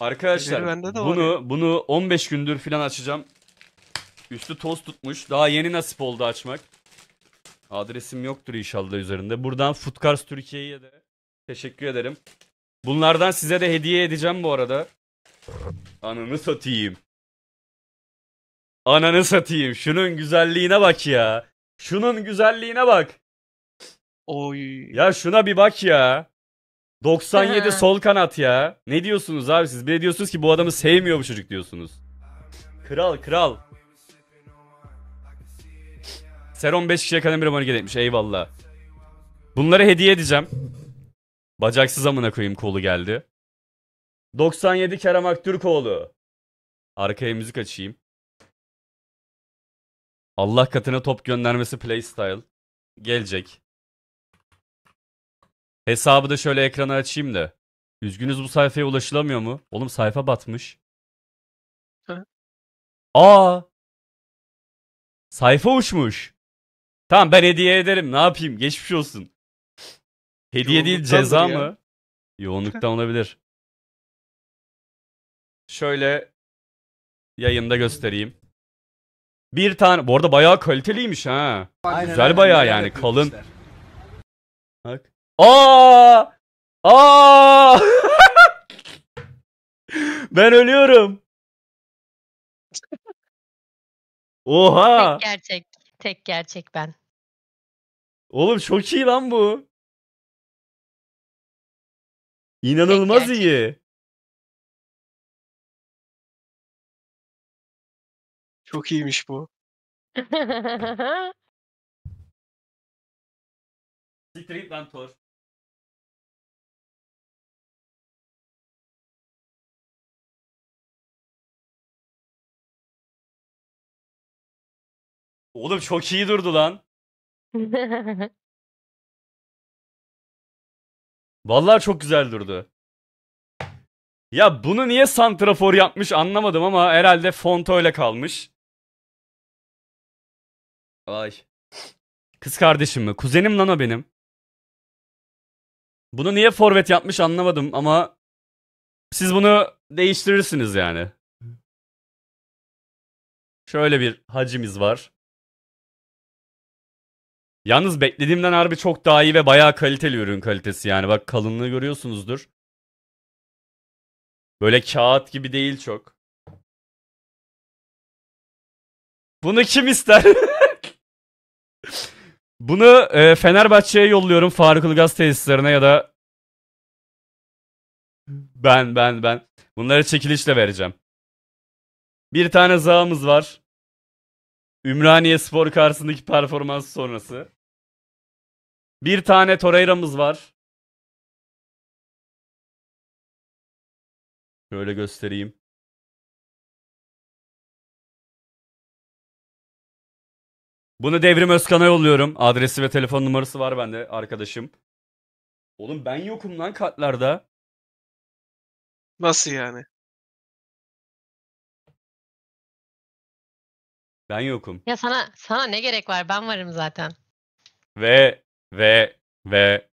Arkadaşlar bende de bunu ya. bunu 15 gündür filan açacağım. Üstü toz tutmuş. Daha yeni nasip oldu açmak. Adresim yoktur inşallah üzerinde. Buradan Foodcars Türkiye'ye de teşekkür ederim. Bunlardan size de hediye edeceğim bu arada. Ananı satayım. Ananı satayım. Şunun güzelliğine bak ya. Şunun güzelliğine bak. Oy. Ya şuna bir bak ya. 97 sol kanat ya. Ne diyorsunuz abi siz? Bir diyorsunuz ki bu adamı sevmiyor bu çocuk diyorsunuz. Kral kral. ser 15 kişiye kadem bir abone etmiş eyvallah. Bunları hediye edeceğim. Bacaksız amına koyayım kolu geldi. 97 Kerem Aktürkoğlu. Arkaya müzik açayım. Allah katına top göndermesi playstyle. Gelecek. Hesabı da şöyle ekrana açayım da. Üzgünüz bu sayfaya ulaşılamıyor mu? Oğlum sayfa batmış. Ha. Aa! Sayfa uçmuş. Tamam ben hediye ederim. Ne yapayım? Geçmiş olsun. Hediye değil ceza ya. mı? Yoğunluktan olabilir. Şöyle yayında göstereyim. Bir tane bu arada bayağı kaliteliymiş ha. Aynen, Güzel aynen, bayağı yani kalın. Bak. Aa! Aa! ben ölüyorum. Oha! Tek gerçek. Tek gerçek ben. Oğlum çok iyi lan bu. İnanılmaz iyi. Çok iyiymiş bu. Siktir git lan Thor. Oğlum çok iyi durdu lan. Vallahi çok güzel durdu. Ya bunu niye santrafor yapmış anlamadım ama herhalde font öyle kalmış. Ay. Kız kardeşim mi? Kuzenim lan o benim. Bunu niye forvet yapmış anlamadım ama siz bunu değiştirirsiniz yani. Şöyle bir hacimiz var. Yalnız beklediğimden harbi çok daha iyi ve bayağı kaliteli ürün kalitesi yani. Bak kalınlığı görüyorsunuzdur. Böyle kağıt gibi değil çok. Bunu kim ister? Bunu e, Fenerbahçe'ye yolluyorum Faruk Ilgaz tesislerine ya da ben ben ben. Bunları çekilişle vereceğim. Bir tane zağımız var. Ümraniye Spor karşısındaki performans sonrası. Bir tane Torreira'mız var. Şöyle göstereyim. Bunu Devrim Özkan'a yolluyorum. Adresi ve telefon numarası var bende arkadaşım. Oğlum ben yokum lan kartlarda. Nasıl yani? Ben yokum. Ya sana sana ne gerek var? Ben varım zaten. Ve ve ve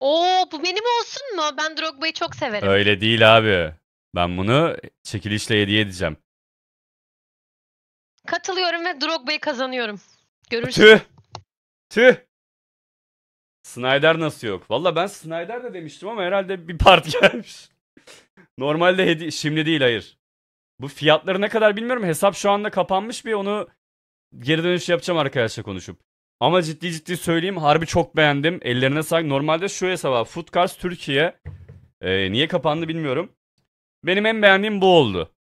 Oo bu benim olsun mu? Ben Drogba'yı çok severim. öyle değil abi. Ben bunu çekilişle hediye edeceğim. Katılıyorum ve Drogba'yı kazanıyorum. Görürsün. Tüh. Tüh. Snyder nasıl yok? Valla ben Snyder de demiştim ama herhalde bir part gelmiş. Normalde hedi- şimdi değil hayır. Bu fiyatları ne kadar bilmiyorum. Hesap şu anda kapanmış bir onu geri dönüş yapacağım arkadaşla konuşup. Ama ciddi ciddi söyleyeyim harbi çok beğendim. Ellerine sağlık. Normalde şu hesaba Food Türkiye e, niye kapandı bilmiyorum. Benim en beğendiğim bu oldu.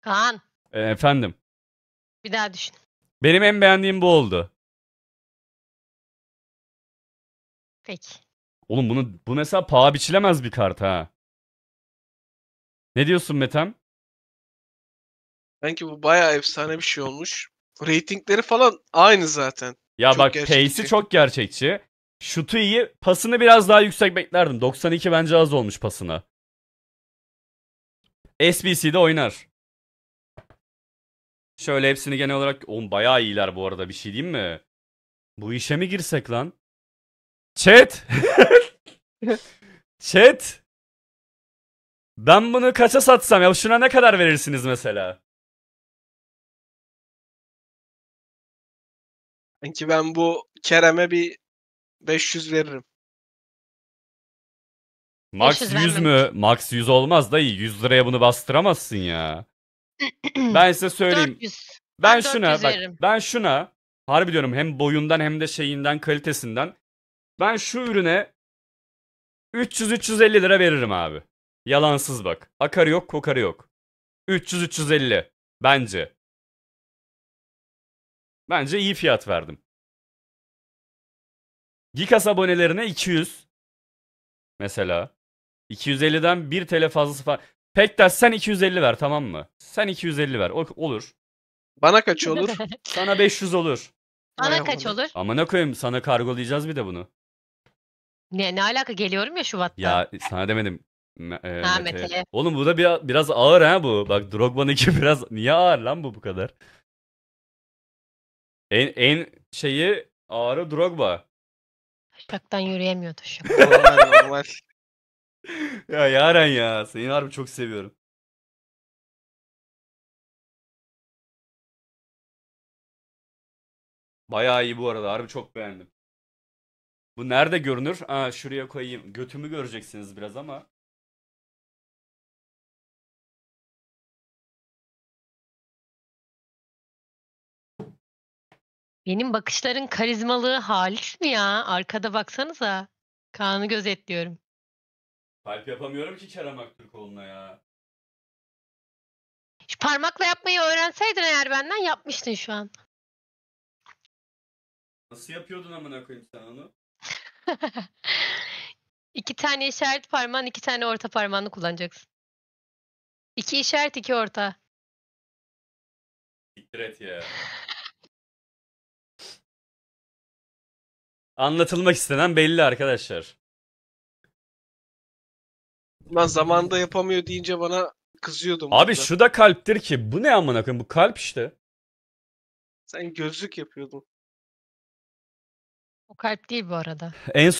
Kaan E, efendim. bir daha düşün. Benim en beğendiğim bu oldu. Peki. Oğlum bunu bu mesela paha biçilemez bir kart ha. Ne diyorsun Metem? Sanki bu bayağı efsane bir şey olmuş. Ratingleri falan aynı zaten. Ya çok bak pace'i çok gerçekçi. Şutu iyi. Pasını biraz daha yüksek beklerdim. 92 bence az olmuş pasına. SBC'de oynar. Şöyle hepsini genel olarak... Oğlum bayağı iyiler bu arada bir şey diyeyim mi? Bu işe mi girsek lan? Chat. Chat. Ben bunu kaça satsam ya şuna ne kadar verirsiniz mesela? Sanki ben bu Kerem'e bir 500 veririm. Max 100 mü? Max 100 olmaz da 100 liraya bunu bastıramazsın ya. Ben size söyleyeyim. 400. Ben Ben şuna 400 bak ben şuna harbi diyorum hem boyundan hem de şeyinden kalitesinden ben şu ürüne 300-350 lira veririm abi. Yalansız bak. Akarı yok kokarı yok. 300-350 bence. Bence iyi fiyat verdim. Gikas abonelerine 200 mesela. 250'den bir TL fazlası falan. Pektaş sen 250 ver tamam mı? Sen 250 ver. olur. Bana kaç olur? Sana 500 olur. Bana kaç olur? Ama ne koyayım sana kargolayacağız bir de bunu. Ne, ne alaka geliyorum ya Şubat'ta. Ya sana demedim. Me- e, Ha Mete'ye. Mete. Oğlum bu da bir, biraz ağır ha bu. Bak Drogba'nın iki biraz niye ağır lan bu bu kadar? En en şeyi ağırı Drogba. Şaktan yürüyemiyordu şu. Normal normal. Ya Yaren ya seni harbi çok seviyorum. Bayağı iyi bu arada harbi çok beğendim. Bu nerede görünür? Aa, şuraya koyayım. Götümü göreceksiniz biraz ama. Benim bakışların karizmalığı halis mi ya? Arkada baksanıza. Kaan'ı gözetliyorum. Kalp yapamıyorum ki Kerem koluna ya. Şu parmakla yapmayı öğrenseydin eğer benden yapmıştın şu an. Nasıl yapıyordun amına koyayım sen onu? İki tane işaret parmağın, iki tane orta parmağını kullanacaksın. İki işaret, iki orta. Siktir ya. Anlatılmak istenen belli arkadaşlar. Ben zamanda yapamıyor deyince bana kızıyordum. Abi burada. şu da kalptir ki. Bu ne amına koyayım? Bu kalp işte. Sen gözlük yapıyordun. O kalp değil bu arada. En